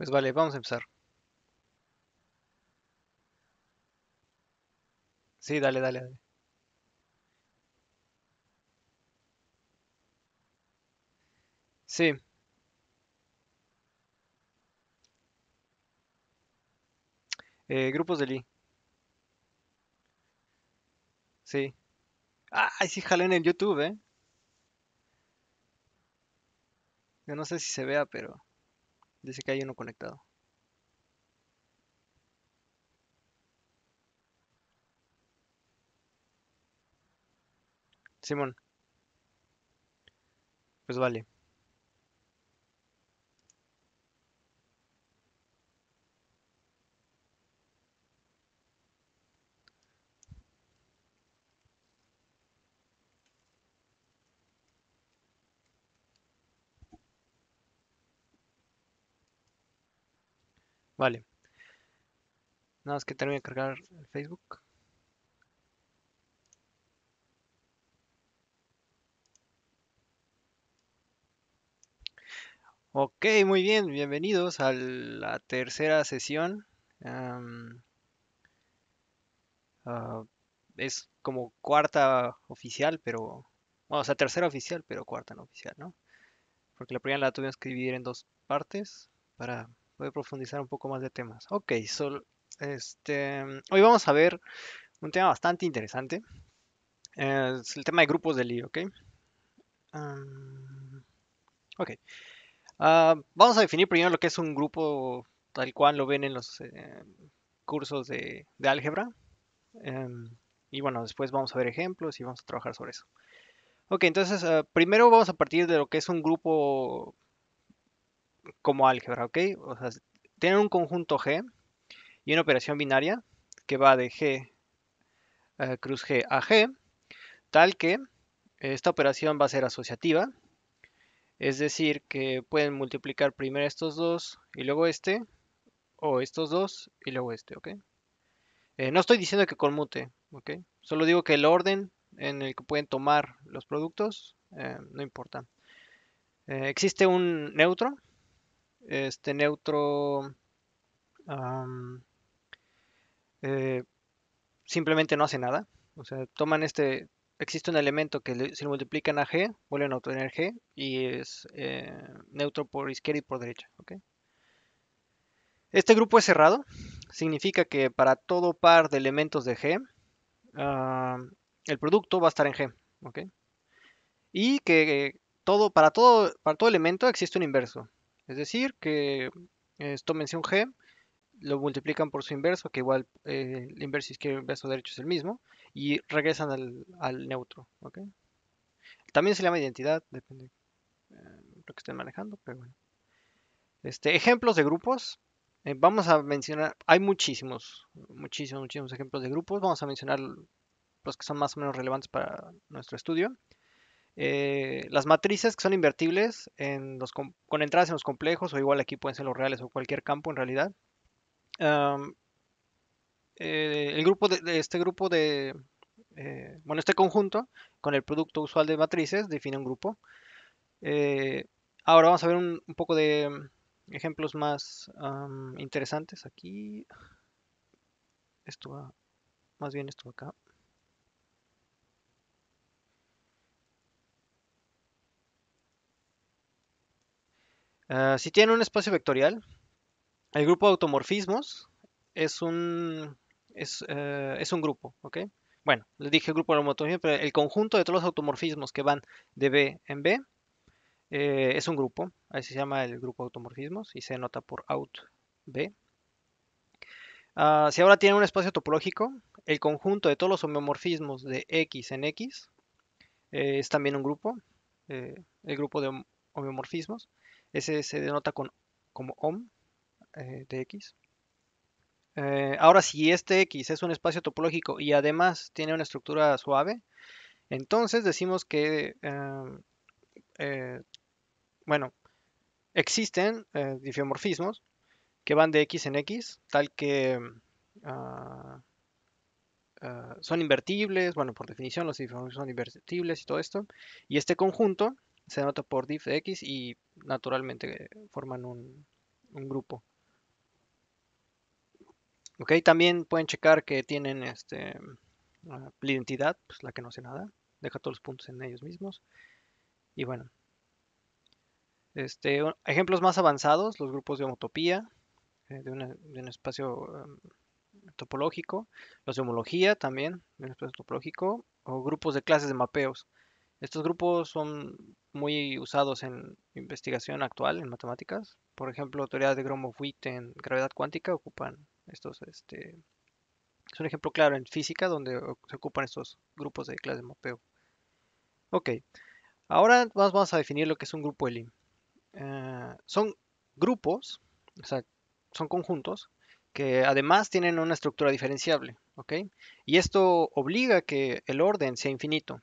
Pues vale, vamos a empezar. Sí, dale, dale, dale. Sí, eh, grupos de Lee, sí. Ah, sí, jalé en YouTube, ¿eh? Yo no sé si se vea, pero Dice que hay uno conectado. Simón. Pues vale. Vale. Nada más que termine de cargar el Facebook. Ok, muy bien, bienvenidos a la tercera sesión. Ah, es como cuarta oficial, pero... Bueno, o sea, tercera oficial, pero cuarta no oficial, ¿no? Porque la primera la tuvimos que dividir en dos partes para voy a profundizar un poco más de temas. Ok, so, este, hoy vamos a ver un tema bastante interesante. Es el tema de grupos de Lie, ¿ok? Ah, ok. Ah, vamos a definir primero lo que es un grupo tal cual lo ven en los eh, cursos de, álgebra. Em, y bueno, después vamos a ver ejemplos y vamos a trabajar sobre eso. Ok, entonces ah, primero vamos a partir de lo que es un grupo como álgebra, ¿ok? O sea, tienen un conjunto G y una operación binaria que va de G eh, cruz G a G, tal que esta operación va a ser asociativa, es decir, que pueden multiplicar primero estos dos y luego este, o estos dos y luego este, ¿ok? Eh, no estoy diciendo que conmute, ¿ok? Solo digo que el orden en el que pueden tomar los productos eh, no importa. existe un neutro este neutro eh, simplemente no hace nada. O sea, toman este, existe un elemento que se si lo multiplican a g, vuelven a obtener g y es eh, neutro por izquierda y por derecha. Este grupo es cerrado, significa que para todo par de elementos de g, el producto va a estar en g. Y que eh, todo, para, todo, para todo elemento existe un inverso. Es decir, que esto mención un g, lo multiplican por su inverso, que igual eh, el inverso izquierdo y el inverso derecho es el mismo, y regresan al, neutro. También se llama identidad, depende de eh, lo que estén manejando, pero bueno. Este, ejemplos de grupos. Eh, vamos a mencionar, hay muchísimos, muchísimos, muchísimos ejemplos de grupos. Vamos a mencionar los que son más o menos relevantes para nuestro estudio. Eh, las matrices que son invertibles en los con entradas en los complejos o igual aquí pueden ser los reales o cualquier campo en realidad. Eh, el grupo de, este grupo de eh, bueno este conjunto con el producto usual de matrices define un grupo. ahora vamos a ver un, poco de mm, ejemplos más interesantes aquí. Esto va, más bien esto acá. Ah, si tiene un espacio vectorial, el grupo de automorfismos es un, eh, grupo, ¿ok? Bueno, les dije el grupo de automorfismos, pero el conjunto de todos los automorfismos que van de B en B eh, es un grupo. ahí se llama el grupo de automorfismos y se denota por out B. Ah, si ahora tiene un espacio topológico, el conjunto de todos los homeomorfismos de X en X eh, es también un grupo, el grupo de homeomorfismos. Ese se denota con, como ohm eh, de X. Eh, ahora, si este X es un espacio topológico y además tiene una estructura suave, entonces decimos que, em, eh, bueno, existen difeomorfismos que van de X en X, tal que em, ah, ah, son invertibles, bueno, por definición los difiomorfismos son invertibles y todo esto, y este conjunto se denota por div x y naturalmente eh, forman un, grupo. Ok, también pueden checar que tienen este, ah, la identidad, pues la que no hace nada, deja todos los puntos en ellos mismos. Y bueno, este, ejemplos más avanzados, los grupos de homotopía, eh, de, un espacio em, topológico, los de homología también, de un espacio topológico, o grupos de clases de mapeos. Estos grupos son muy usados en investigación actual en matemáticas. Por ejemplo, teorías de Gromov-Witt en gravedad cuántica ocupan estos este, es un ejemplo claro en física donde se ocupan estos grupos de clase de mapeo. Ok, ahora vamos a definir lo que es un grupo Eli. Eh, son grupos, o sea, son conjuntos que además tienen una estructura diferenciable, ¿ok? Y esto obliga a que el orden sea infinito.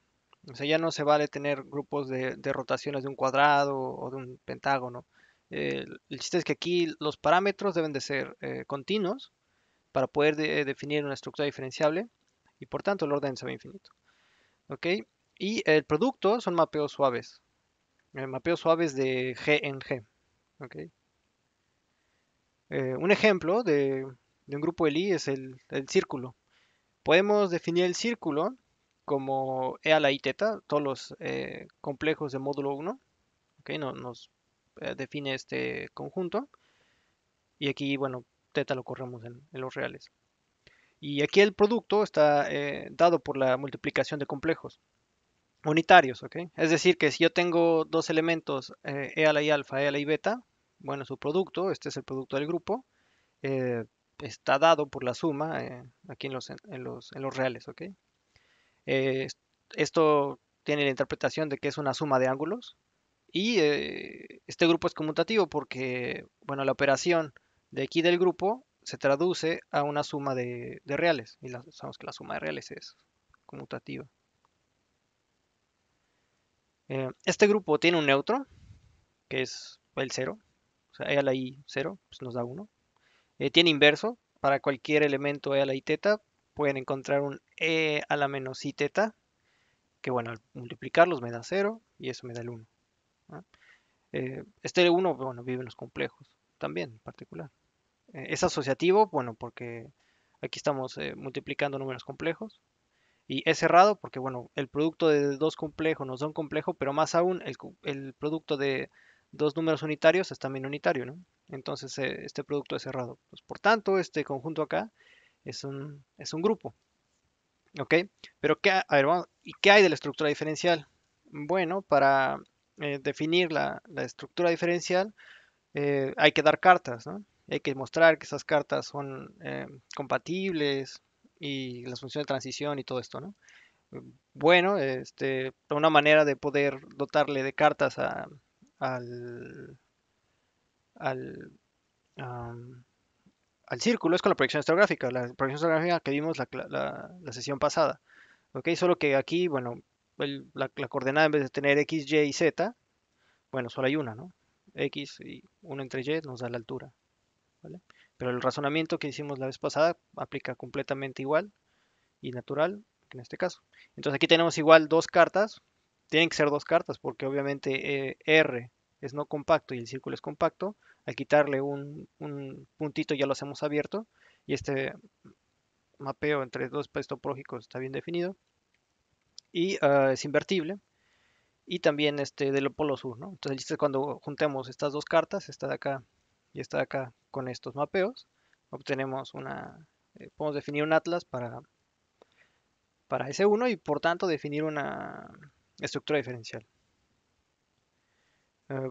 O sea, ya no se vale tener grupos de, rotaciones de un cuadrado o de un pentágono. Eh, el chiste es que aquí los parámetros deben de ser eh, continuos para poder definir una estructura diferenciable y por tanto el orden se ve infinito. ¿Ok? Y el producto son mapeos suaves. Eh, mapeos suaves de G en G. ¿Ok? un ejemplo de, un grupo de Lie es el círculo. Podemos definir el círculo como E a la I teta, todos los eh, complejos de módulo 1, okay, nos eh, define este conjunto. Y aquí, bueno, teta lo corremos en, los reales. Y aquí el producto está eh, dado por la multiplicación de complejos unitarios, ¿ok? Es decir, que si yo tengo dos elementos, E a la I alfa, E a la I beta, bueno, su producto, este es el producto del grupo, está dado por la suma aquí en los, los, en los reales, ¿ok? esto tiene la interpretación de que es una suma de ángulos y eh, este grupo es conmutativo porque, bueno, la operación de aquí del grupo se traduce a una suma de, reales y sabemos que la suma de reales es conmutativa. Eh, este grupo tiene un neutro, que es el 0, o sea, E a la I 0 pues nos da 1. Eh, tiene inverso, para cualquier elemento E a la I teta pueden encontrar un e a la menos i teta, que bueno, al multiplicarlos me da 0 y eso me da el 1. Este Eh, este 1, bueno, vive en los complejos también en particular. Eh, es asociativo, bueno, porque aquí estamos eh, multiplicando números complejos. Y es cerrado porque, bueno, el producto de dos complejos nos da un complejo, pero más aún el, producto de dos números unitarios es también unitario, ¿no? Entonces eh, este producto es cerrado. Pues, por tanto, este conjunto acá es un, es un grupo. ¿Ok? Pero ¿qué, ¿y qué hay de la estructura diferencial? Bueno, para eh, definir la, estructura diferencial eh, hay que dar cartas, ¿no? Hay que mostrar que esas cartas son eh, compatibles y las funciones de transición y todo esto, ¿no? Bueno, este, una manera de poder dotarle de cartas a, al, al al círculo es con la proyección estereográfica, la proyección estereográfica que vimos la, la, sesión pasada. ¿ok? Solo que aquí, bueno, la, coordenada en vez de tener x, y y z, bueno, solo hay una, ¿no? x y 1 entre y nos da la altura. Pero el razonamiento que hicimos la vez pasada aplica completamente igual y natural en este caso. Entonces aquí tenemos igual dos cartas, tienen que ser dos cartas porque obviamente eh, r es no compacto y el círculo es compacto, al quitarle un, puntito ya lo hacemos abierto y este mapeo entre dos pares topológicos está bien definido y ah, es invertible y también este del polo sur, Entonces cuando juntemos estas dos cartas, esta de acá y esta de acá con estos mapeos, obtenemos una, eh, podemos definir un atlas para, para S1 y por tanto definir una estructura diferencial. Eh,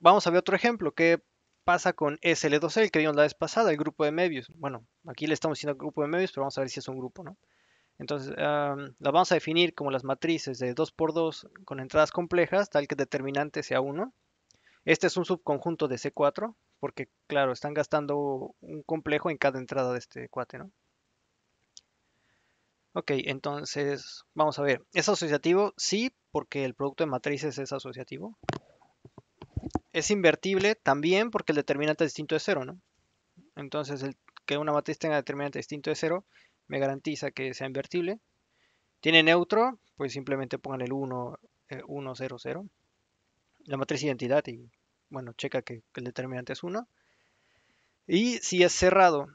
vamos a ver otro ejemplo. ¿Qué pasa con SL2L que vimos la vez pasada, el grupo de medios. Bueno, aquí le estamos diciendo grupo de medios, pero vamos a ver si es un grupo, ¿no? Entonces, lo vamos a definir como las matrices de 2x2 con entradas complejas, tal que el determinante sea 1. Este es un subconjunto de C4, porque, claro, están gastando un complejo en cada entrada de este cuate, ¿no? Ok, entonces vamos a ver. ¿Es asociativo? Sí, porque el producto de matrices es asociativo. ¿Es invertible? También porque el determinante distinto es cero, ¿no? Entonces el, que una matriz tenga determinante distinto de cero me garantiza que sea invertible. ¿Tiene neutro? Pues simplemente pongan el 1, 1, 0, 0. La matriz identidad y, bueno, checa que, el determinante es 1. Y si es cerrado,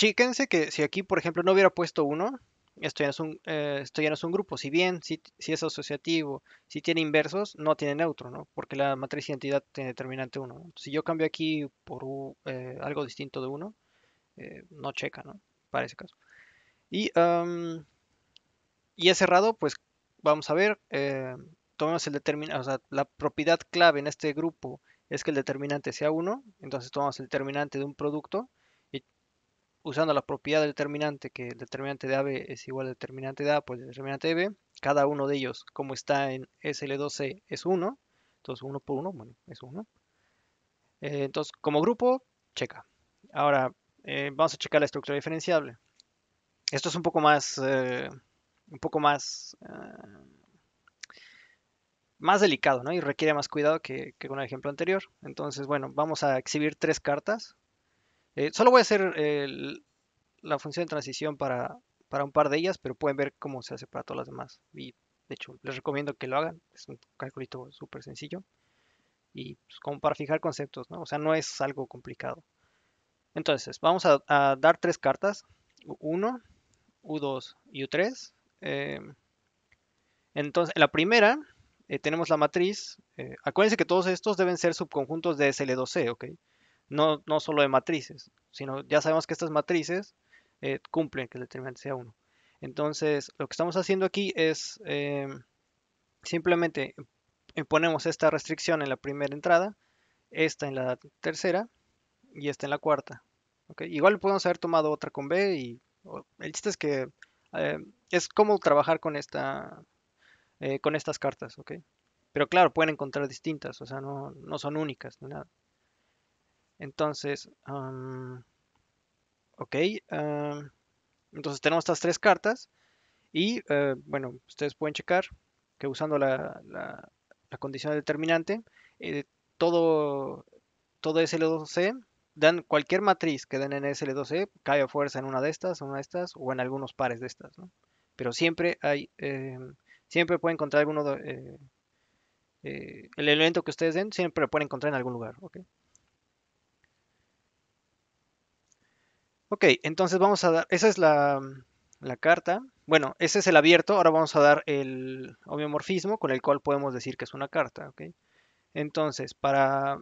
chíquense que si aquí, por ejemplo, no hubiera puesto 1, eh, esto ya no es un, grupo. Si bien, si, es asociativo, si tiene inversos, no tiene neutro, ¿no? Porque la matriz identidad tiene determinante 1. Si yo cambio aquí por eh, algo distinto de 1, eh, no checa, ¿no? Para ese caso. Y, um, cerrado, pues vamos a ver. tomemos el determinante, o sea, la propiedad clave en este grupo es que el determinante sea 1. Entonces tomamos el determinante de un producto usando la propiedad del determinante, que el determinante de AB es igual al determinante de A por pues el determinante de B, cada uno de ellos, como está en SL2C, es 1, entonces 1 por 1, bueno, es 1. Eh, entonces, como grupo, checa. Ahora, eh, vamos a checar la estructura diferenciable. Esto es un poco más, eh, un poco más, más delicado, ¿no? Y requiere más cuidado que, que con el ejemplo anterior. Entonces, bueno, vamos a exhibir tres cartas eh, solo voy a hacer eh, la función de transición para, para un par de ellas, pero pueden ver cómo se hace para todas las demás. Y de hecho, les recomiendo que lo hagan. Es un calculito súper sencillo. Y pues, como para fijar conceptos, ¿no? O sea, no es algo complicado. Entonces, vamos a, dar tres cartas. U1, U2 y U3. Eh, entonces, la primera tenemos la matriz. acuérdense que todos estos deben ser subconjuntos de SL2C, ¿ok? no, solo de matrices, sino ya sabemos que estas matrices eh, cumplen que el determinante sea 1. Entonces, lo que estamos haciendo aquí es eh, simplemente eh, ponemos esta restricción en la primera entrada, esta en la tercera y esta en la cuarta. Igual podemos haber tomado otra con B y el chiste es que es como trabajar con, esta, con estas cartas. ¿okay? Pero claro, pueden encontrar distintas, o sea, no, no son únicas entonces, ok. entonces tenemos estas tres cartas. Y eh, bueno, ustedes pueden checar que usando la, la, condición determinante, eh, todo, todo SL2C, dan cualquier matriz que den en SL2C, cae a fuerza en una de estas, en una de estas, o en algunos pares de estas. ¿no? Pero siempre hay, eh, siempre pueden encontrar alguno el elemento que ustedes den, siempre lo pueden encontrar en algún lugar. ok. Ok, entonces vamos a dar, esa es mm, la, carta. Bueno, ese es el abierto, ahora vamos a dar el homeomorfismo con el cual podemos decir que es una carta. ok Entonces, para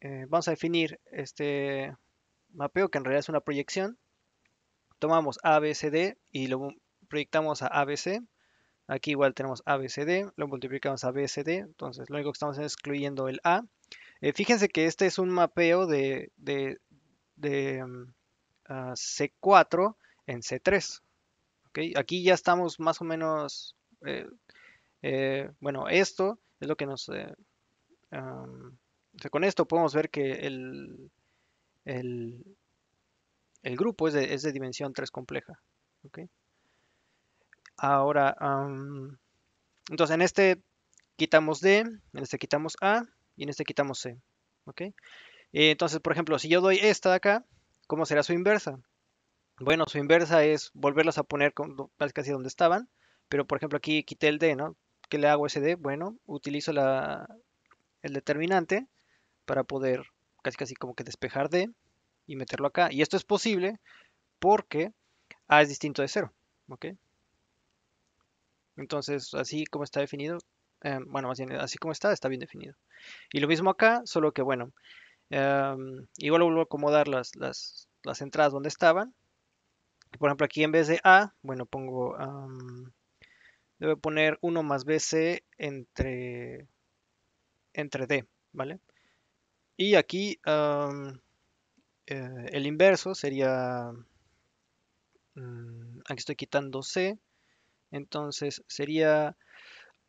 eh, vamos a definir este mapeo que en realidad es una proyección. Tomamos ABCD y lo proyectamos a ABC. Aquí igual tenemos ABCD, lo multiplicamos a BCD, entonces lo único que estamos es excluyendo el A. Eh, fíjense que este es un mapeo de, de, mm, Ah, C4 en C3. ok, Aquí ya estamos más o menos, eh, eh, bueno, esto es lo que nos... Eh, con esto podemos ver que el, el, grupo es de, dimensión 3 compleja. Ahora, entonces en este quitamos D, en este quitamos A y en este quitamos C. entonces, por ejemplo, si yo doy esta de acá, ¿Cómo será su inversa? Bueno, su inversa es volverlas a poner casi donde estaban, pero por ejemplo aquí quité el D, ¿no? ¿Qué le hago a ese D? Bueno, utilizo el determinante para poder casi casi como que despejar D y meterlo acá. Y esto es posible porque A es distinto de 0, ¿ok? Entonces, así como está definido, em, bueno, más bien, así como está, está bien definido. Y lo mismo acá, solo que, bueno, Em, igual vuelvo a acomodar las, entradas donde estaban. Por ejemplo, aquí en vez de A, bueno, pongo... debo em, poner 1 más BC entre, entre D, ¿vale? Y aquí em, eh, el inverso sería... Mm, aquí estoy quitando C. Entonces sería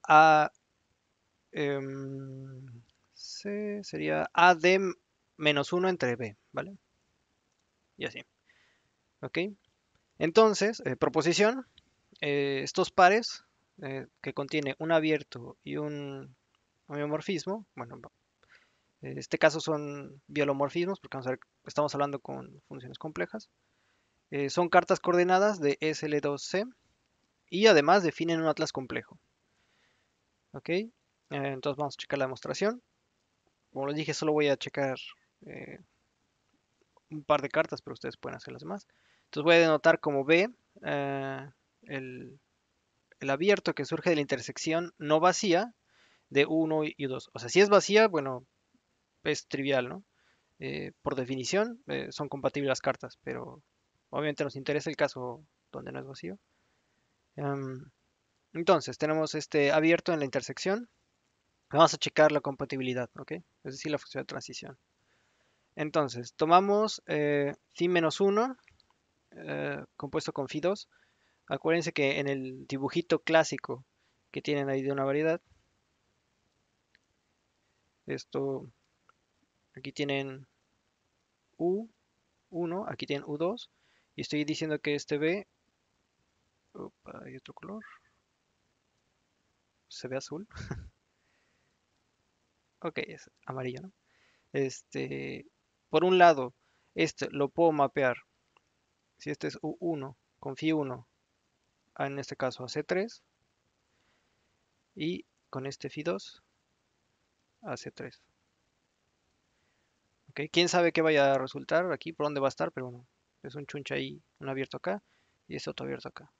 A... C sería AD menos 1 entre b, ¿vale? Y así. ¿Ok? Entonces, eh, proposición, eh, estos pares eh, que contiene un abierto y un homeomorfismo, bueno, en este caso son biolomorfismos porque estamos hablando con funciones complejas, son cartas coordenadas de SL2C y además definen un atlas complejo. ¿Ok? entonces vamos a checar la demostración. Como les dije, solo voy a checar eh, un par de cartas, pero ustedes pueden hacer las demás. Entonces voy a denotar como B eh, el, abierto que surge de la intersección no vacía de 1 y 2. O sea, si es vacía, bueno, es trivial, ¿no? Eh, por definición son compatibles las cartas, pero obviamente nos interesa el caso donde no es vacío. Em, entonces, tenemos este abierto en la intersección. Vamos a checar la compatibilidad, ¿ok? Es decir, la función de transición. Entonces, tomamos eh, menos 1 eh, compuesto con phi 2. Acuérdense que en el dibujito clásico que tienen ahí de una variedad, esto, aquí tienen U1, aquí tienen U2, y estoy diciendo que este B, hay otro color, se ve azul, ok, es amarillo, ¿no? Este, por un lado, este lo puedo mapear. Si este es U1, con Phi1, en este caso a C3. Y con este fi 2 a C3. ¿Quién sabe qué vaya a resultar aquí? ¿Por dónde va a estar? Pero bueno Es un chuncha ahí, un abierto acá y este otro abierto acá.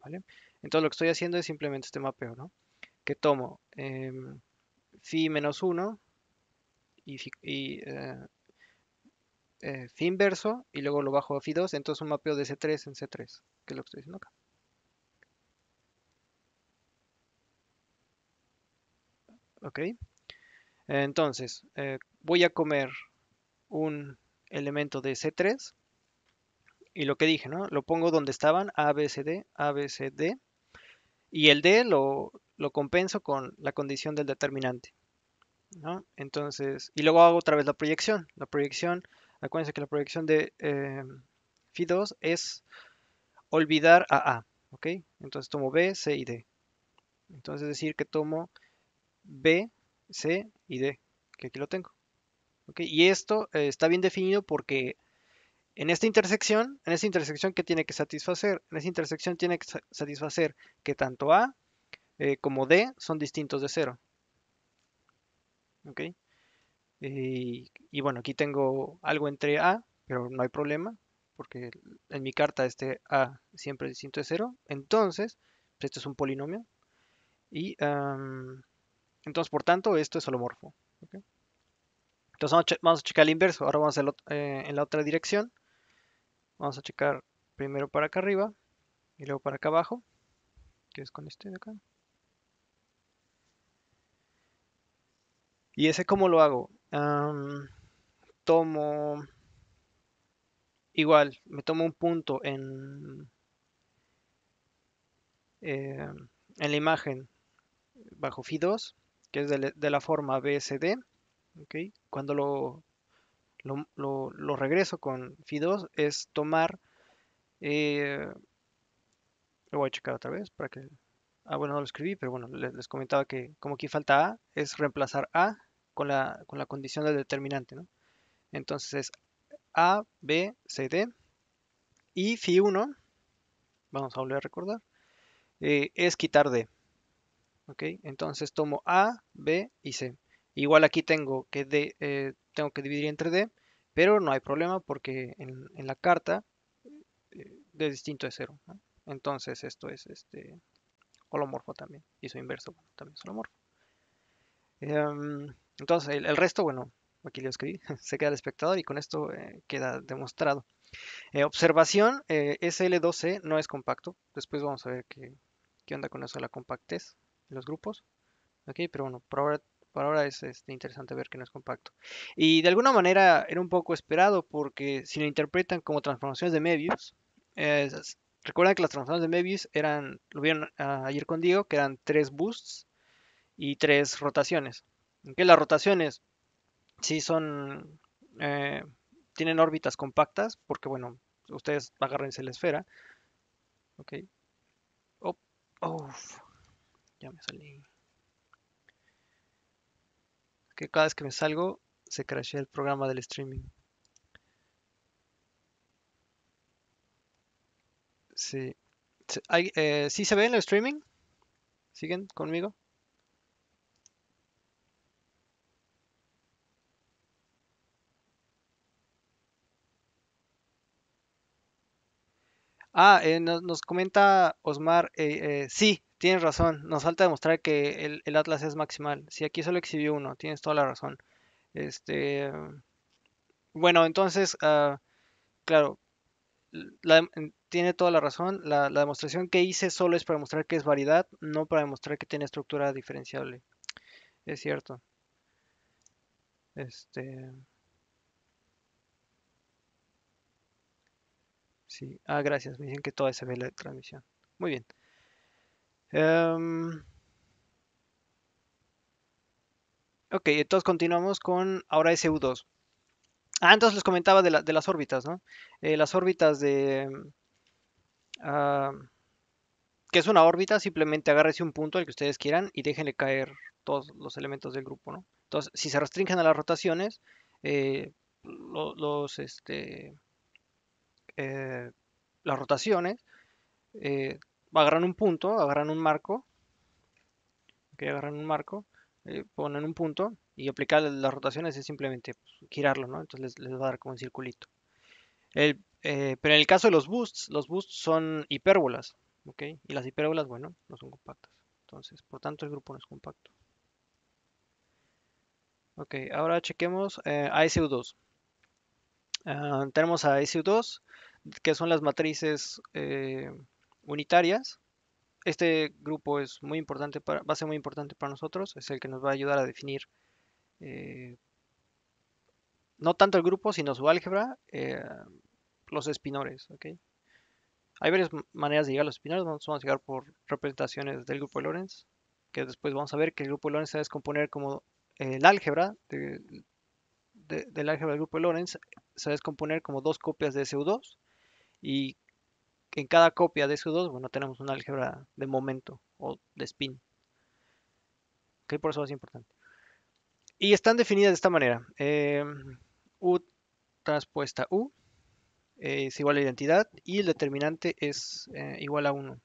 ¿Vale? Entonces lo que estoy haciendo es simplemente este mapeo, ¿no? Que tomo eh, menos 1 y, y eh, eh, inverso y luego lo bajo a fi 2 entonces un mapeo de C3 en C3, que es lo que estoy diciendo acá. Ok, entonces eh, voy a comer un elemento de C3 y lo que dije, ¿no? Lo pongo donde estaban, A, B, D, A, B, C, D y el D lo, lo compenso con la condición del determinante. ¿no? Entonces, y luego hago otra vez la proyección. La proyección, acuérdense que la proyección de eh, 2 es olvidar a A, ¿ok? Entonces tomo B, C y D. Entonces decir que tomo B, C y D, que aquí lo tengo. ¿ok? Y esto eh, está bien definido porque en esta intersección, en esta intersección que tiene que satisfacer, en esta intersección tiene que satisfacer que tanto A eh, como D son distintos de cero. ¿ok? y bueno, aquí tengo algo entre A, pero no hay problema, porque en mi carta este A siempre es distinto de 0. Entonces, pues, esto es un polinomio. Y entonces, por tanto, esto es holomorfo. Entonces vamos a, checar el inverso. Ahora vamos a eh, en la otra dirección. Vamos a checar primero para acá arriba y luego para acá abajo. Que es con este de acá. ¿Y ese cómo lo hago? tomo. Igual, me tomo un punto en. Eh, en la imagen bajo phi 2, que es de, la forma BSD. ¿Ok? Cuando lo, lo, lo, regreso con phi 2, es tomar. Eh, lo voy a checar otra vez para que Ah, bueno, no lo escribí, pero bueno, les, comentaba que como aquí falta A, es reemplazar A con la, con la condición del determinante, ¿no? Entonces es A, B, C, D. Y phi 1, vamos a volver a recordar, eh, es quitar D. ¿Ok? Entonces tomo A, B y C. Igual aquí tengo que, D, eh, tengo que dividir entre D, pero no hay problema porque en, la carta eh, D distinto es 0. Entonces esto es este holomorfo también. Y su inverso, también es holomorfo. Em, entonces, el, resto, bueno, aquí lo escribí, se queda el espectador y con esto eh, queda demostrado. Eh, observación, eh, sl 12 e no es compacto. Después vamos a ver qué, qué onda con eso la compactez en los grupos. okay pero bueno, por ahora es este, interesante ver que no es compacto. Y de alguna manera era un poco esperado porque si lo interpretan como transformaciones de medios Recuerden que las transformaciones de Mavis eran, lo vieron ah, ayer con Diego, que eran tres boosts y tres rotaciones. Que las rotaciones sí son, eh, tienen órbitas compactas, porque bueno, ustedes agárrense la esfera. Ok. Oh, ya me salí. Que cada vez que me salgo, se crashea el programa del streaming. Sí. Eh, ¿Sí se ve en el streaming? ¿Siguen conmigo? Ah, eh, nos, comenta Osmar, eh, eh, sí, tienes razón, nos falta demostrar que el, Atlas es maximal. Si aquí solo exhibió uno, tienes toda la razón. Este, bueno, entonces, ah, claro, la, tiene toda la razón. La, demostración que hice solo es para demostrar que es variedad, no para demostrar que tiene estructura diferenciable. Es cierto. Este. Sí. Ah, gracias. Me dicen que toda se ve la transmisión. Muy bien. Em, ok, entonces continuamos con ahora SU2. antes e ah, les comentaba de, las órbitas, ¿no? Eh, las órbitas de, Ah, que es una órbita, simplemente agárrese un punto al que ustedes quieran y déjenle caer todos los elementos del grupo, Entonces, si se restringen a las rotaciones, eh, los, este, eh, las rotaciones eh, agarran un punto, agarran un marco, que agarran un marco, ponen un punto y aplicar las rotaciones es simplemente pues, girarlo, ¿no? Entonces les, les va a dar como un circulito. El eh, pero en el caso de los boosts, los boosts son hipérbolas, ¿ok? Y las hipérbolas, bueno, no son compactas. Entonces, por tanto, el grupo no es compacto. Ok, ahora chequemos eh, a su 2 ah, tenemos a su 2 que son las matrices eh, unitarias. Este grupo es muy importante para, va a ser muy importante para nosotros, es el que nos va a ayudar a definir no tanto el grupo, sino su álgebra, los espinores. ¿ok? Hay varias maneras de llegar a los espinores. Vamos a llegar por representaciones del grupo de Lorentz, que después vamos a ver que el grupo de Lorentz se va a descomponer como el álgebra del álgebra del grupo de Lorentz se va a descomponer como dos copias de SU2 y en cada copia de SU2, bueno, tenemos un álgebra de momento o de spin. ¿Ok? Por eso es importante. Y están definidas de esta manera. Em, U transpuesta U eh, es igual a identidad y el determinante es eh, igual a 1.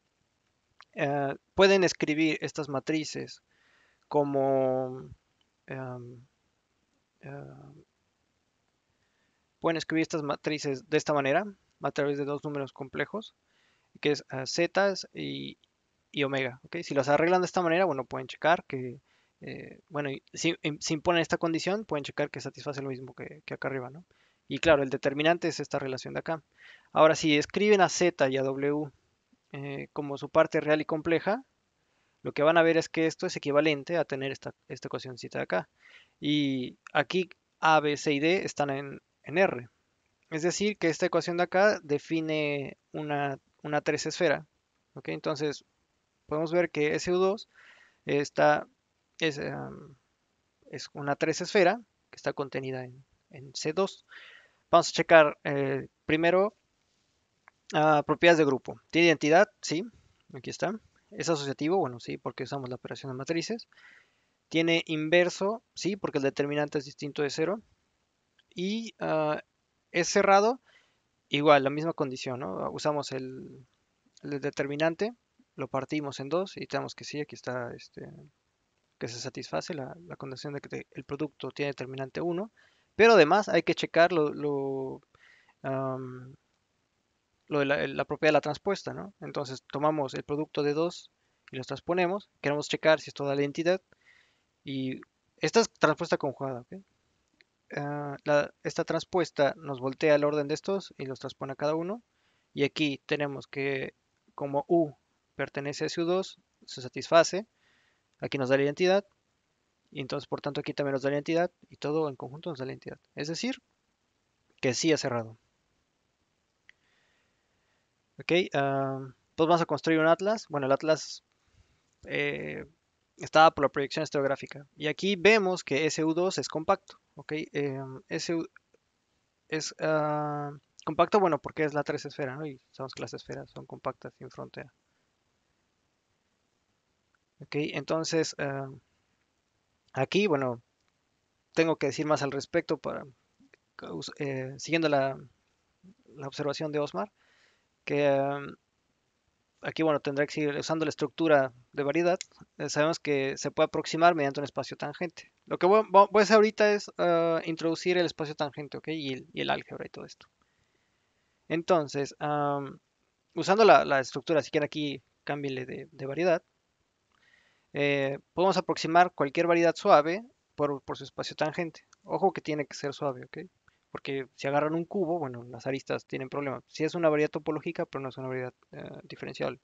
Eh, pueden escribir estas matrices como... Em, em, pueden escribir estas matrices de esta manera, a través de dos números complejos, que es zetas y, omega. Si los arreglan de esta manera, bueno, pueden checar que, bueno, si, imponen esta condición, pueden checar que satisface lo mismo que, que acá arriba, ¿no? Y claro, el determinante es esta relación de acá. Ahora, si escriben a Z y a W eh, como su parte real y compleja, lo que van a ver es que esto es equivalente a tener esta, esta ecuacióncita de acá. Y aquí A, B, C y D están en, R. Es decir, que esta ecuación de acá define una, una esfera. ¿ok? Entonces, podemos ver que SU2 está, es, una tres esfera que está contenida en, en C2. Vamos a checar eh, primero ah, propiedades de grupo. ¿Tiene identidad? Sí, aquí está. ¿Es asociativo? Bueno, sí, porque usamos la operación de matrices. ¿Tiene inverso? Sí, porque el determinante es distinto de cero. Y ah, es cerrado, igual, la misma condición, ¿no? Usamos el, determinante, lo partimos en dos y tenemos que sí, aquí está este, que se satisface la, condición de que el producto tiene determinante 1 pero además hay que checar la, propiedad de la transpuesta, Entonces tomamos el producto de 2 y los transponemos. Queremos checar si esto da la identidad. Y esta es transpuesta conjugada, ah, esta transpuesta nos voltea el orden de estos y los transpone a cada uno. Y aquí tenemos que como U pertenece a SU2, se satisface. Aquí nos da la identidad. Y entonces, por tanto, aquí también nos da la entidad y todo en conjunto nos da la entidad. Es decir, que sí ha cerrado. Ok, entonces pues vamos a construir un atlas. Bueno, el atlas eh, estaba por la proyección estereográfica. Y aquí vemos que SU2 es compacto. Ok, eh, em, SU es compacto, bueno, porque es la 3 esfera, ¿no? Y sabemos que las esferas son compactas sin frontera. Ok, entonces... Aquí, bueno, tengo que decir más al respecto para, eh, siguiendo la, observación de Osmar, que em, aquí, bueno, tendrá que seguir usando la estructura de variedad. Eh, sabemos que se puede aproximar mediante un espacio tangente. Lo que voy, a hacer ahorita es ah, introducir el espacio tangente, ¿ok? Y el, álgebra y todo esto. Entonces, usando la, estructura, si quieren aquí cámbiale de variedad, eh, podemos aproximar cualquier variedad suave por, su espacio tangente. Ojo que tiene que ser suave, ¿ok? Porque si agarran un cubo, bueno, las aristas tienen problemas. Si es una variedad topológica, pero no es una variedad eh, diferencial.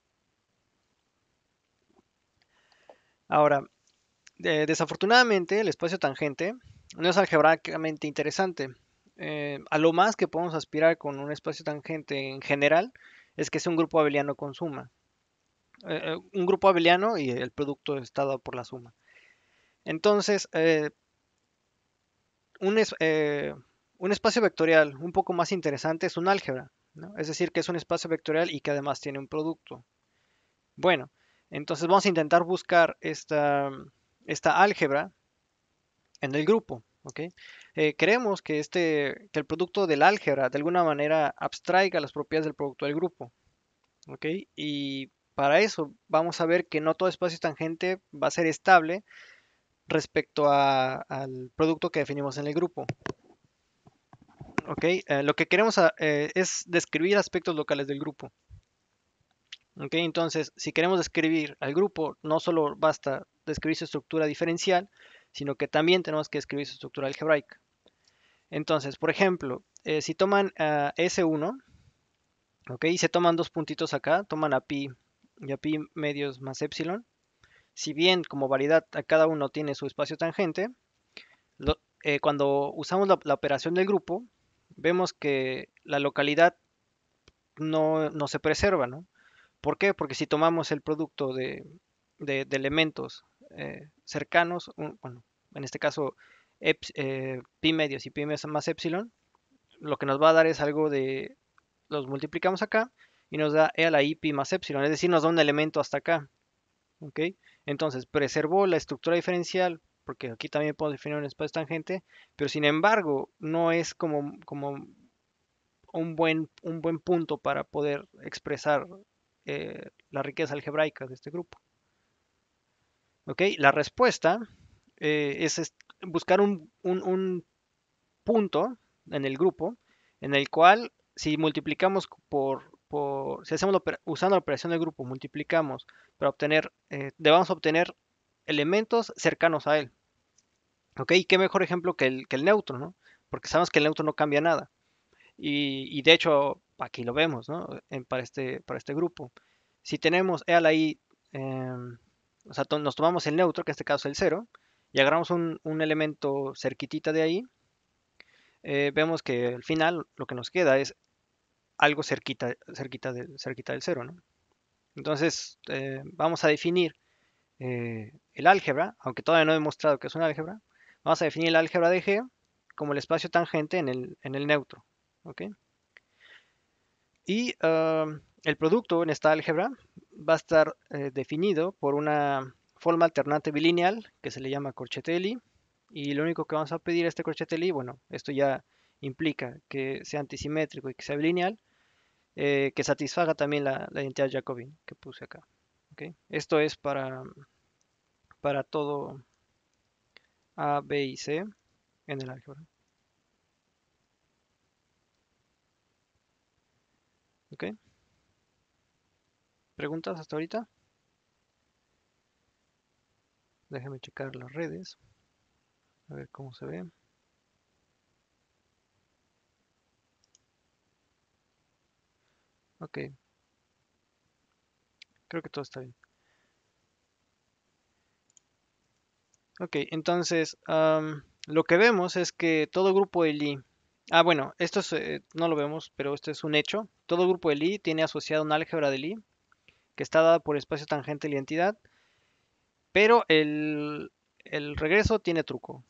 Ahora, eh, desafortunadamente, el espacio tangente no es algebraicamente interesante. a lo más que podemos aspirar con un espacio tangente en general es que sea un grupo abeliano consuma. Eh, eh, un grupo abeliano y el producto está dado por la suma. Entonces, eh, un, espacio vectorial un poco más interesante es un álgebra, es decir, que es un espacio vectorial y que además tiene un producto. Bueno, entonces vamos a intentar buscar esta, esta álgebra en el grupo. ok Eh, que, este, que el producto del álgebra de alguna manera abstraiga las propiedades del producto del grupo. ok Y para eso vamos a ver que no todo espacio tangente va a ser estable respecto al producto que definimos en el grupo. ok, eh, lo que queremos ah, eh, es describir aspectos locales del grupo. Okay, entonces, si queremos describir al grupo, no solo basta describir su estructura diferencial, sino que también tenemos que describir su estructura algebraica. Entonces, por ejemplo, eh, si toman ah, S1, okay, y se toman dos puntitos acá, toman a pi y pi medios más epsilon. Si bien como variedad cada uno tiene su espacio tangente, eh, cuando usamos la, operación del grupo, vemos que la localidad no, se preserva, ¿no? ¿Por qué? Porque si tomamos el producto de, elementos eh, cercanos, bueno, en este caso eh, pi medios y pi más epsilon, lo que nos va a dar es algo de, los multiplicamos acá, y nos da e a la i pi más epsilon, es decir, nos da un elemento hasta acá. ¿ok? Entonces, preservó la estructura diferencial, porque aquí también podemos definir un espacio tangente, pero sin embargo, no es como, como un, buen, un buen punto para poder expresar eh, la riqueza algebraica de este grupo. ¿Ok? La respuesta eh, es, buscar un punto en el grupo en el cual si multiplicamos por si hacemos usando la operación del grupo, multiplicamos para obtener, debamos eh, obtener elementos cercanos a él. ¿Ok? Y qué mejor ejemplo que el, que el neutro, ¿no? Porque sabemos que el neutro no cambia nada. Y, de hecho, aquí lo vemos, ¿no? para, este, para este grupo. Si tenemos E em, a I, nos tomamos el neutro, que en este caso es el 0, y agarramos un, elemento cerquitita de ahí, eh, vemos que al final lo que nos queda es algo cerquita, cerquita, de, cerquita del cero. Entonces, eh, vamos a definir eh, el álgebra, aunque todavía no he demostrado que es un álgebra, vamos a definir el álgebra de G como el espacio tangente en el, neutro. Y um, el producto en esta álgebra va a estar eh, definido por una forma alternante bilineal que se le llama Lie. Y lo único que vamos a pedir a este Lie, bueno, esto ya implica que sea antisimétrico y que sea bilineal, eh, que satisfaga también la, identidad Jacobin que puse acá. Esto es para, para todo A, B y C en el álgebra. ¿Preguntas hasta ahorita? Déjame checar las redes. A ver cómo se ve. Ok. Creo que todo está bien. Ok, entonces lo que vemos es que todo grupo de Lie... Ah, bueno, esto eh, no lo vemos, pero esto es un hecho. Todo grupo de Lie tiene asociado una álgebra de Lie que está dada por espacio tangente y identidad, pero el, regreso tiene truco.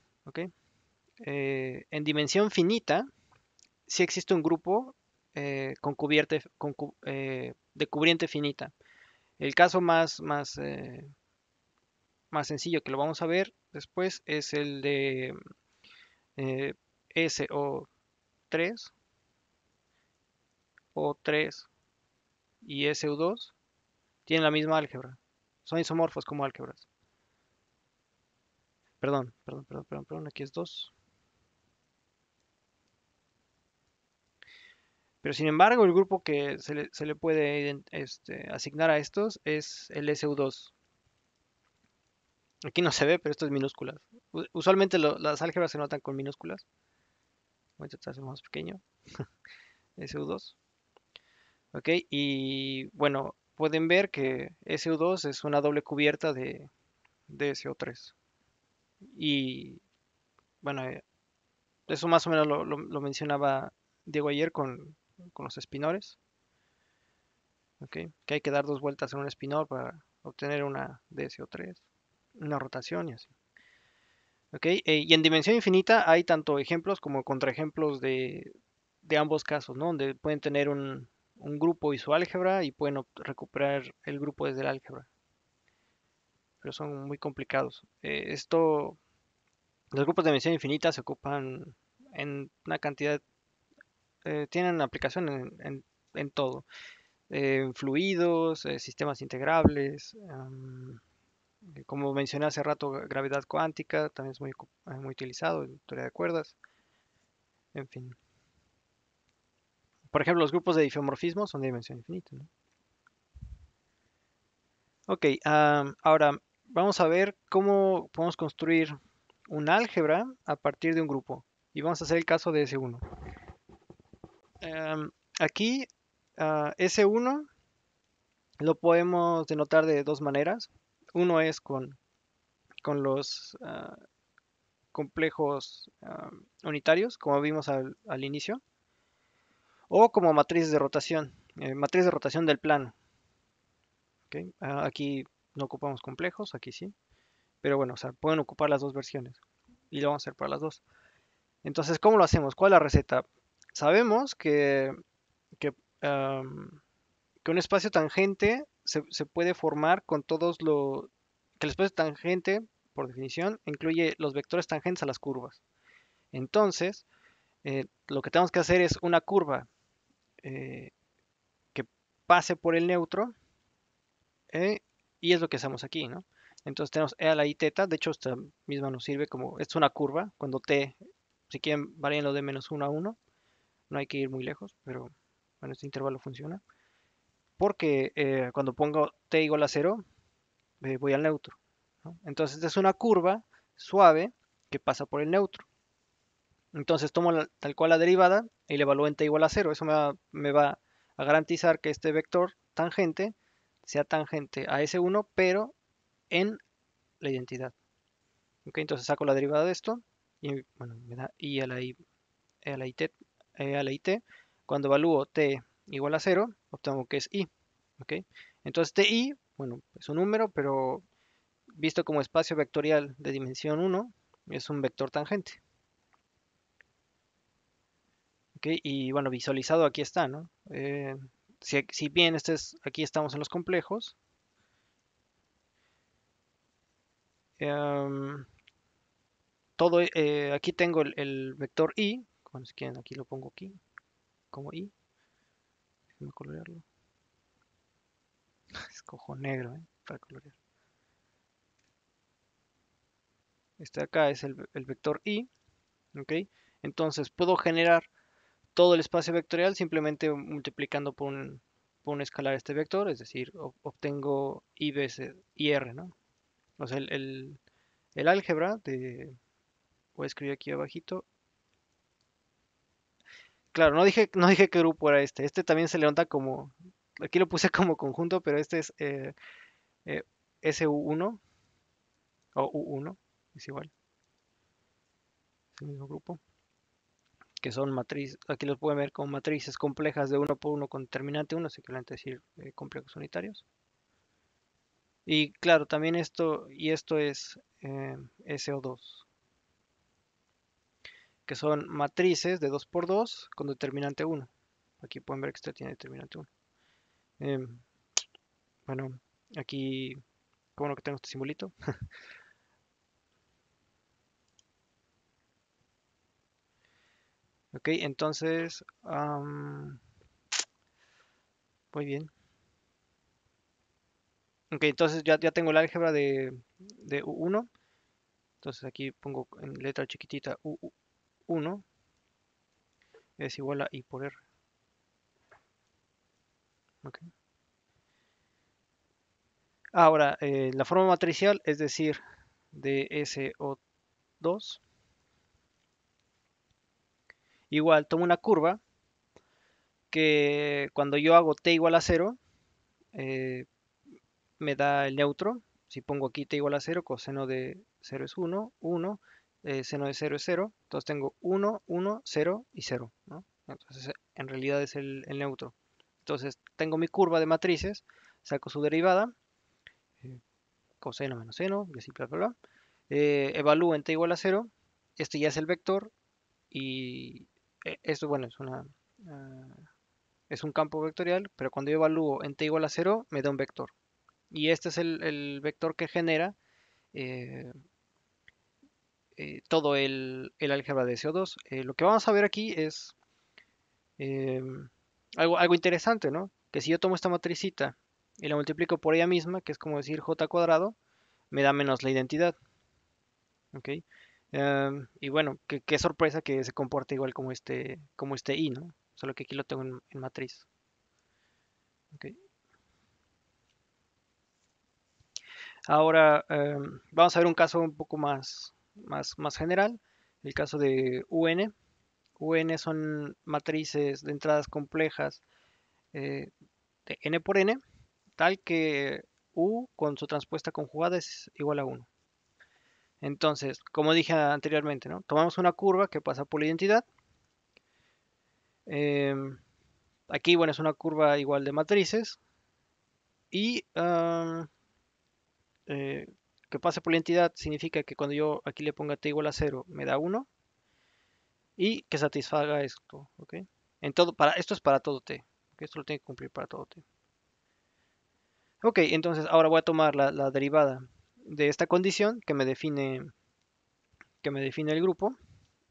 Eh, en dimensión finita, si existe un grupo eh, con, cubierte, con eh, de cubriente finita. El caso más, más, eh, más sencillo que lo vamos a ver después es el de SO3, O3 y SU2. Tienen la misma álgebra. Son isomorfos como álgebras. Perdón, perdón, perdón, perdón, perdón, aquí es 2. Pero sin embargo, el grupo que se le, puede este, asignar a estos es el SU2. Aquí no se ve, pero esto es minúsculas. Usualmente las álgebras se notan con minúsculas. Voy a más pequeño. SU2. Ok, y bueno, pueden ver que SU2 es una doble cubierta de, de SO3. Y bueno, eh, eso más o menos lo, lo mencionaba Diego ayer con, con los espinores. ¿okay? Que hay que dar dos vueltas en un espinor para obtener una DSO3, una rotación y así. ¿okay? Eh, y en dimensión infinita hay tanto ejemplos como contraejemplos de, de ambos casos, ¿no? donde pueden tener un, grupo y su álgebra y pueden recuperar el grupo desde el álgebra. Pero son muy complicados. Eh, esto, los grupos de dimensión infinita se ocupan en una cantidad eh, tienen aplicación en, en, en todo. Eh, fluidos, eh, sistemas integrables, em, como mencioné hace rato, gravedad cuántica también es muy, muy utilizado en teoría de cuerdas, en fin. Por ejemplo, los grupos de difeomorfismo son de dimensión infinita. Ok, ahora vamos a ver cómo podemos construir un álgebra a partir de un grupo. Y vamos a hacer el caso de S1. Em, aquí ah, S1 lo podemos denotar de dos maneras. Uno es con, con los ah, complejos unitarios, como vimos al, inicio, o como matrices de rotación, eh, matriz de rotación del plano. Ah, aquí no ocupamos complejos, aquí sí. Pero bueno, pueden ocupar las dos versiones. Y lo vamos a hacer para las dos. Entonces, ¿cómo lo hacemos? ¿Cuál es la receta? Sabemos que, que, un espacio tangente se, puede formar con todos los... que el espacio tangente, por definición, incluye los vectores tangentes a las curvas. Entonces, eh, lo que tenemos que hacer es una curva eh, que pase por el neutro eh, y es lo que hacemos aquí, ¿no? Entonces tenemos E a la I teta, de hecho esta misma nos sirve como, es una curva, cuando T, si quieren lo de menos 1 a 1, no hay que ir muy lejos, pero bueno, este intervalo funciona. Porque eh, cuando pongo t igual a 0, eh, voy al neutro. ¿no? Entonces es una curva suave que pasa por el neutro. Entonces tomo tal cual la derivada y le evalúo en t igual a 0. Eso me va, a garantizar que este vector tangente sea tangente a S1, pero en la identidad. ¿Ok? Entonces saco la derivada de esto y bueno, me da i a la i, e a la i t eh, a la cuando evalúo t igual a 0, obtengo que es i. ¿okay? Entonces ti, bueno, es un número, pero visto como espacio vectorial de dimensión 1, es un vector tangente. ¿Okay? Y bueno, visualizado aquí está, ¿no? Eh, si, bien este aquí estamos en los complejos, em, todo, eh, aquí tengo el, vector i, bueno, si quieren, aquí lo pongo aquí, como I. Déjenme colorearlo. Escojo negro, eh, Para colorear. Este de acá es el, vector I. ¿Ok? Entonces puedo generar todo el espacio vectorial simplemente multiplicando por un, por un escalar este vector, es decir, obtengo i veces ir, ¿no? O sea, el, el, el álgebra de... Voy a escribir aquí abajito, Claro, no dije, no dije qué grupo era este. Este también se levanta como. Aquí lo puse como conjunto, pero este es eh, eh, SU1 o U1, es igual. Es el mismo grupo. Que son matrices. Aquí los pueden ver como matrices complejas de 1 por 1 con determinante 1, es equivalente a decir eh, complejos unitarios. Y claro, también esto, y esto es SO2 que son matrices de 2 por 2 con determinante 1. Aquí pueden ver que esta tiene determinante 1. Em, bueno, aquí, ¿Cómo lo que tengo este simbolito. ok, entonces, muy bien. Ok, entonces ya, ya tengo el álgebra de, U1. Entonces aquí pongo en letra chiquitita U, 1 1 es igual a I por R. Ahora, eh, la forma matricial, es decir, de SO2, igual, tomo una curva que cuando yo hago T igual a 0, eh, me da el neutro. Si pongo aquí T igual a 0, coseno de 0 es 1, 1, eh, seno de 0 es 0, entonces tengo 1, 1, 0 y 0. Entonces en realidad es el, neutro. Entonces tengo mi curva de matrices, saco su derivada, eh, coseno menos seno, y así bla bla bla. Eh, evalúo en t igual a 0, este ya es el vector y esto bueno es una... es un campo vectorial, pero cuando yo evalúo en t igual a 0, me da un vector. Y este es el, vector que genera eh, eh, todo el, álgebra de CO2. Eh, lo que vamos a ver aquí es eh, algo, interesante, ¿no? Que si yo tomo esta matricita y la multiplico por ella misma, que es como decir j cuadrado, me da menos la identidad. ¿Ok? Em, y bueno, qué, sorpresa que se comporte igual como este, como este i, ¿no? Solo que aquí lo tengo en, matriz. ¿Ok? Ahora em, vamos a ver un caso un poco más, más, general. El caso de UN. UN son matrices de entradas complejas eh, de n por n, tal que u con su transpuesta conjugada es igual a 1. Entonces, como dije anteriormente, ¿no? tomamos una curva que pasa por la identidad. Em, aquí, bueno, es una curva igual de matrices. Y eh, que pase por la entidad significa que cuando yo aquí le ponga t igual a 0 me da 1 y que satisfaga esto. ¿ok? En todo, para, esto es para todo t. Esto lo tiene que cumplir para todo t. Ok, entonces ahora voy a tomar la, derivada de esta condición que me define que me define el grupo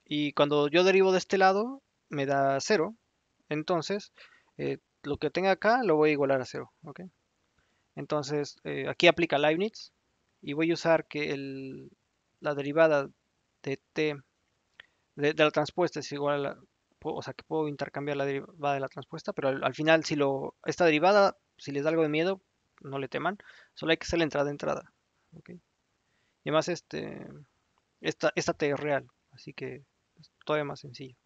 y cuando yo derivo de este lado me da 0 entonces eh, lo que tenga acá lo voy a igualar a 0 ¿ok? entonces eh, aquí aplica Leibniz y voy a usar que la derivada de t de, la transpuesta es igual a o sea que puedo intercambiar la derivada de la transpuesta, pero al, final si lo esta derivada, si les da algo de miedo, no le teman, solo hay que hacer la entrada entrada. Y además este esta, T es real, así que es todavía más sencillo.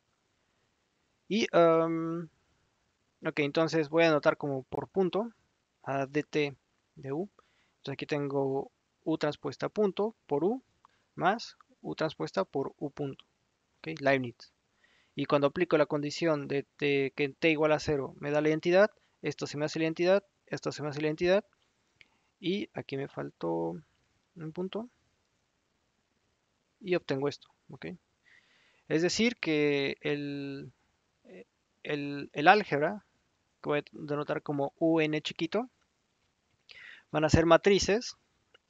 Y ok, entonces voy a anotar como por punto a dt de u. Entonces aquí tengo U transpuesta punto por U más U transpuesta por U punto. ¿okay? Leibniz. Y cuando aplico la condición de, que t igual a 0 me da la identidad, esto se me hace la identidad, esto se me hace la identidad. Y aquí me faltó un punto. Y obtengo esto. ¿okay? Es decir, que el, el, el álgebra, que voy a denotar como UN chiquito, van a ser matrices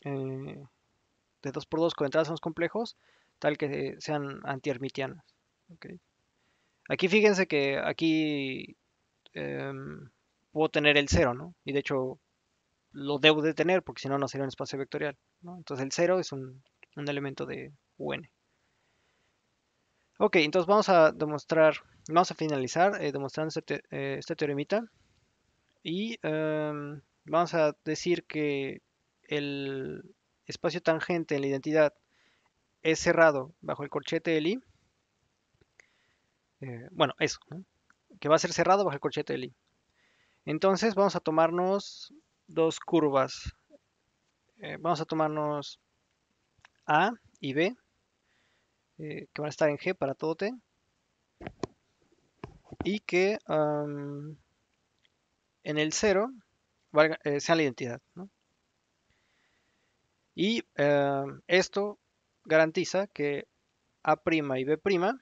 eh, de 2x2 con entradas a complejos, tal que sean antiermitianas. ¿okay? Aquí fíjense que aquí em, puedo tener el 0, ¿no? Y de hecho lo debo de tener porque si no, no sería un espacio vectorial. Entonces el 0 es un, elemento de UN. Ok, entonces vamos a demostrar, vamos a finalizar eh, demostrando este, eh, este, teoremita y em, vamos a decir que el espacio tangente en la identidad es cerrado bajo el corchete del i, eh, bueno, eso, que va a ser cerrado bajo el corchete del i. Entonces vamos a tomarnos dos curvas. Eh, vamos a tomarnos A y B, eh, que van a estar en G para todo T. Y que en el cero sea la identidad. ¿no? Y em, esto garantiza que A' y B'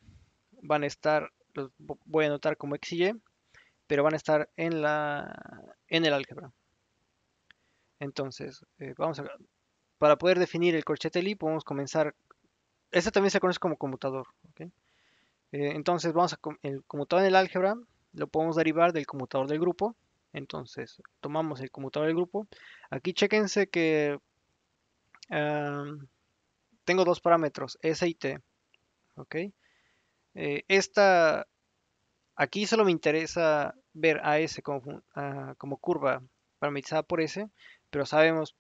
van a estar, los voy a anotar como X y Y, pero van a estar en, la, en el álgebra. Entonces, eh, vamos a, para poder definir el corchete LI podemos comenzar, este también se conoce como conmutador. Eh, entonces, vamos a, el conmutador en el álgebra lo podemos derivar del conmutador del grupo. Entonces, tomamos el conmutador del grupo. Aquí chequense que tengo dos parámetros, S e, y T. ¿Ok? Eh, esta, aquí solo me interesa ver a S ah, como, curva parametrizada por S, pero sabemos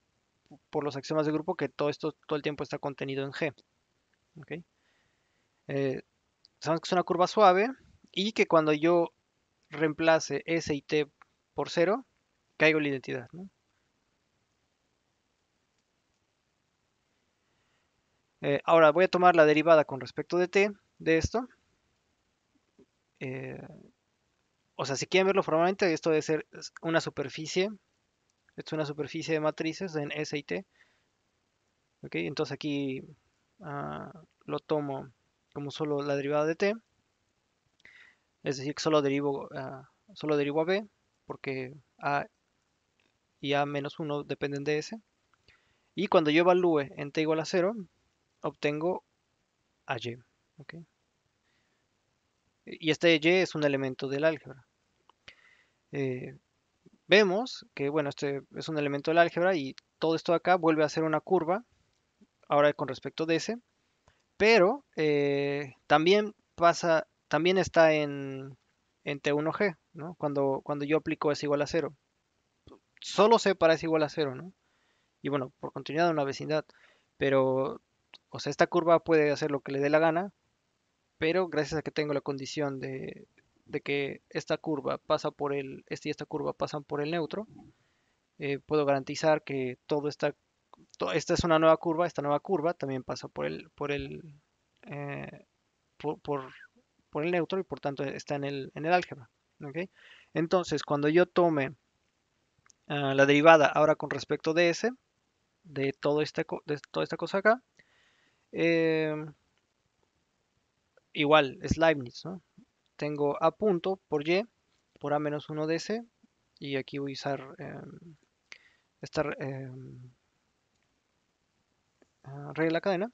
por los axiomas de grupo que todo esto todo el tiempo está contenido en G. ¿Ok? Eh, sabemos que es una curva suave y que cuando yo reemplace S e, y T por cero caigo la identidad. ¿no? Eh, ahora voy a tomar la derivada con respecto de t de esto. Eh, o sea, si quieren verlo formalmente, esto debe ser una superficie. Esto es una superficie de matrices en S y T. Ok, entonces aquí ah, lo tomo como solo la derivada de T. Es decir, que solo derivo, ah, solo derivo a B, porque A y A menos 1 dependen de S. Y cuando yo evalúe en T igual a 0, obtengo a y. Y este y es un elemento del álgebra. Eh, vemos que, bueno, este es un elemento del álgebra y todo esto acá vuelve a ser una curva, ahora con respecto de ese, pero eh, también pasa, también está en, T1G, ¿no? Cuando, cuando yo aplico es igual a 0. Solo sé para es igual a cero, ¿no? Y bueno, por continuidad de una vecindad. Pero o sea, esta curva puede hacer lo que le dé la gana, pero gracias a que tengo la condición de, que esta curva pasa por el, esta y esta curva pasan por el neutro, eh, puedo garantizar que todo está, esta es una nueva curva, esta nueva curva también pasa por el, por el, eh, por, el neutro y por tanto está en el, en el álgebra. Entonces, cuando yo tome ah, la derivada ahora con respecto de S, de, todo de toda esta cosa acá, Em, igual, es Leibniz, ¿no? Tengo A punto por Y, por A menos 1 de C, y aquí voy a usar eh, regla de la cadena.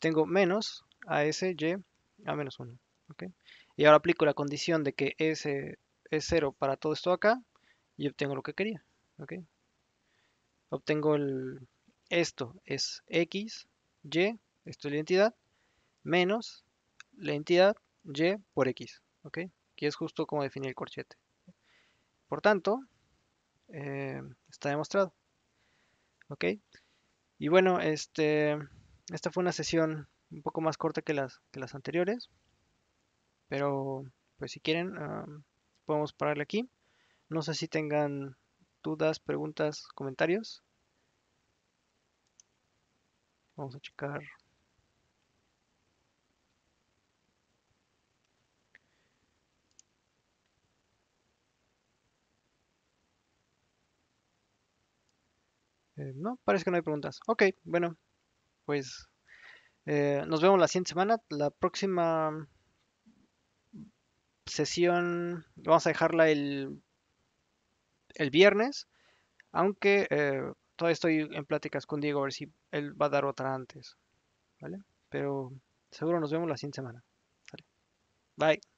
Tengo menos A S Y, A menos 1. Y ahora aplico la condición de que S es 0 para todo esto acá, y obtengo lo que quería. Obtengo el, esto es X, Y, esto es la identidad, menos la entidad y por x, ¿ok? Que es justo como definir el corchete. Por tanto, eh, está demostrado, ¿ok? Y bueno, este, esta fue una sesión un poco más corta que las, las anteriores, pero pues si quieren ah, podemos pararle aquí. No sé si tengan dudas, preguntas, comentarios. Vamos a checar Eh, no, parece que no hay preguntas. Ok, bueno, pues eh, nos vemos la siguiente semana. La próxima sesión vamos a dejarla el, el viernes, aunque eh, todavía estoy en pláticas con Diego a ver si él va a dar otra antes. ¿Vale? Pero seguro nos vemos la siguiente semana. Bye.